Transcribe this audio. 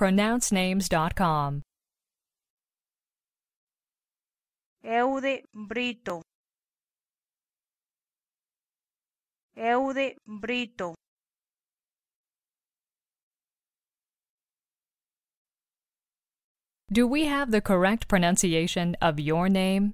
pronouncenames.com. Eude Brito. Eude Brito. Do we have the correct pronunciation of your name?